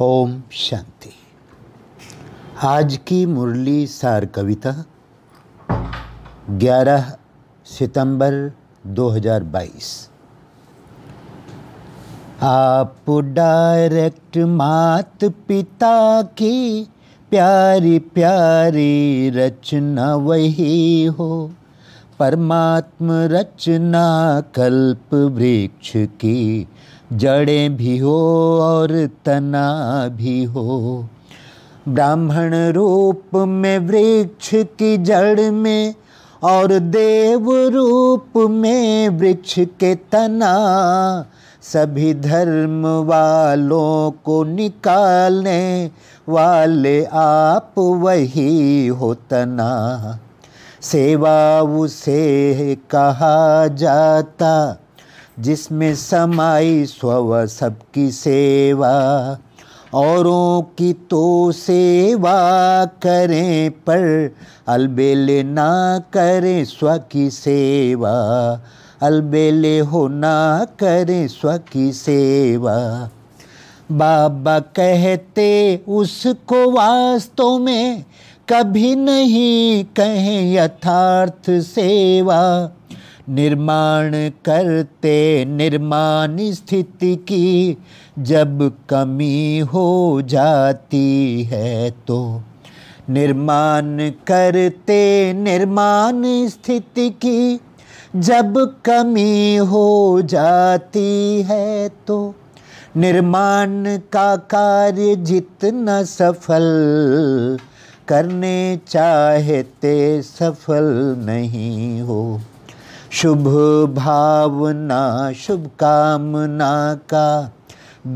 ओम शांति आज की मुरली सार कविता 11 सितंबर 2022 आप डायरेक्ट मात पिता की प्यारी प्यारी रचना वही हो परमात्म रचना कल्प वृक्ष की जड़ें भी हो और तना भी हो ब्राह्मण रूप में वृक्ष की जड़ में और देव रूप में वृक्ष के तना सभी धर्म वालों को निकालने वाले आप वही हो तना सेवा उसे कहा जाता जिसमें समाई स्व सबकी सेवा औरों की तो सेवा करें पर अलबेल ना करें स्व की सेवा अलबेले हो ना करें स्व की सेवा बाबा कहते उसको वास्तव में कभी नहीं कहें यथार्थ सेवा निर्माण करते निर्माण स्थिति की जब कमी हो जाती है तो निर्माण करते निर्माण स्थिति की जब कमी हो जाती है तो निर्माण का कार्य जितना सफल करने चाहते सफल नहीं हो शुभ भावना शुभ कामना का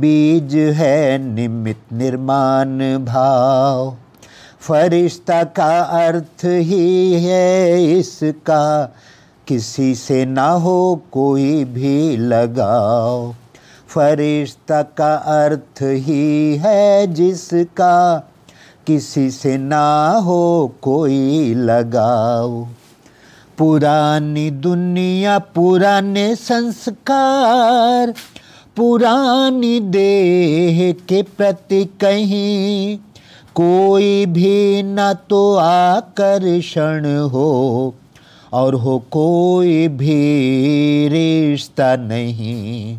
बीज है निमित निर्माण भाव फरिश्ता का अर्थ ही है इसका किसी से ना हो कोई भी लगाओ फरिश्ता का अर्थ ही है जिसका किसी से ना हो कोई लगाओ पुरानी दुनिया पुराने संस्कार पुरानी देह के प्रति कहीं कोई भी न तो आकर्षण हो और हो कोई भी रिश्ता नहीं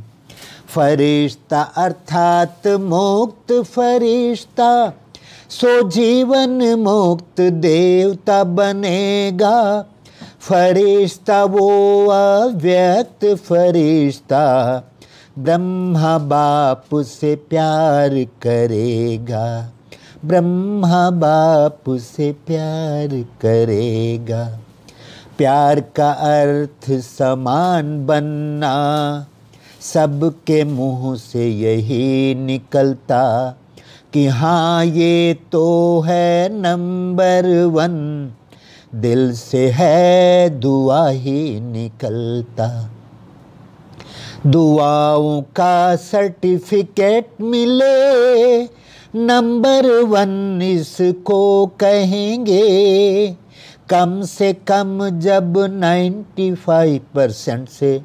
फरिश्ता अर्थात मुक्त फरिश्ता सो जीवन मुक्त देवता बनेगा फरिश्ता वो अव्यक्त फरिश्ता ब्रह्मा बाप से प्यार करेगा ब्रह्मा बाप से प्यार करेगा प्यार का अर्थ समान बनना सबके मुंह से यही निकलता कि हाँ ये तो है नंबर वन दिल से है दुआ ही निकलता दुआओं का सर्टिफिकेट मिले नंबर वन इसको कहेंगे कम से कम जब नाइन्टी फाइव परसेंट से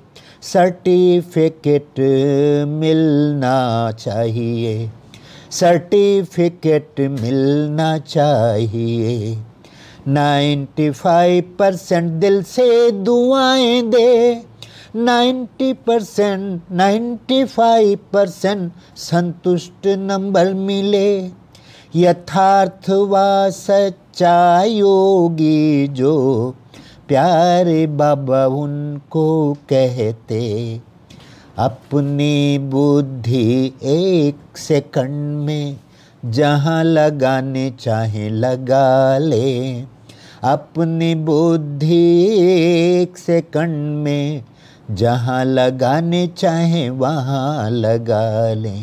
सर्टिफिकेट मिलना चाहिए सर्टिफिकेट मिलना चाहिए नाइन्टी फाइव परसेंट दिल से दुआएं दे ninety percent ninety five percent संतुष्ट नंबर मिले यथार्थ व सच्चा योगी जो प्यारे बाबा उनको कहते अपनी बुद्धि एक सेकंड में जहाँ लगाने चाहे लगा ले अपनी बुद्धि एक सेकंड में जहाँ लगाने चाहे वहाँ लगा लें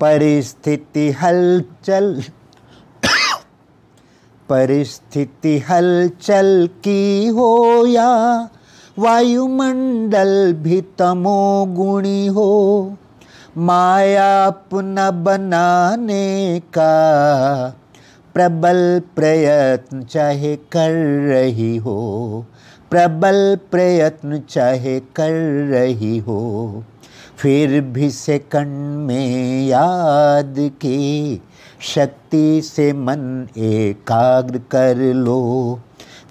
परिस्थिति हलचल परिस्थिति हलचल की हो या वायुमंडल भी तमोगुणी हो माया अपना बनाने का प्रबल प्रयत्न चाहे कर रही हो प्रबल प्रयत्न चाहे कर रही हो फिर भी सेकंड में याद की शक्ति से मन एकाग्र कर लो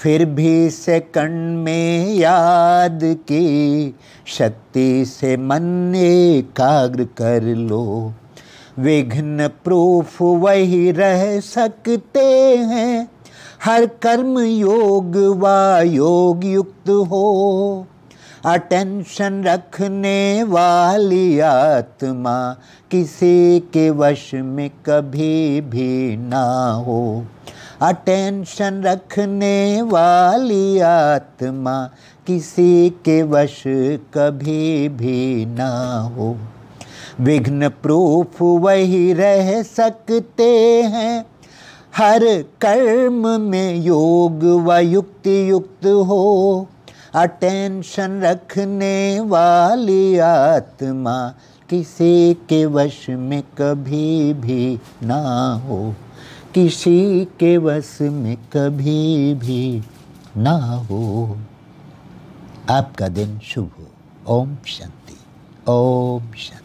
फिर भी सेकंड में याद की शक्ति से मन एकाग्र कर लो विघ्न प्रूफ वही रह सकते हैं हर कर्म योग व योग युक्त हो अटेंशन रखने वाली आत्मा किसी के वश में कभी भी ना हो अटेंशन रखने वाली आत्मा किसी के वश कभी भी ना हो विघ्न प्रूफ वही रह सकते हैं हर कर्म में योग व युक्ति युक्त हो अटेंशन रखने वाली आत्मा किसी के वश में कभी भी ना हो किसी के वश में कभी भी ना हो आपका दिन शुभ हो ओम शांति ओम शांति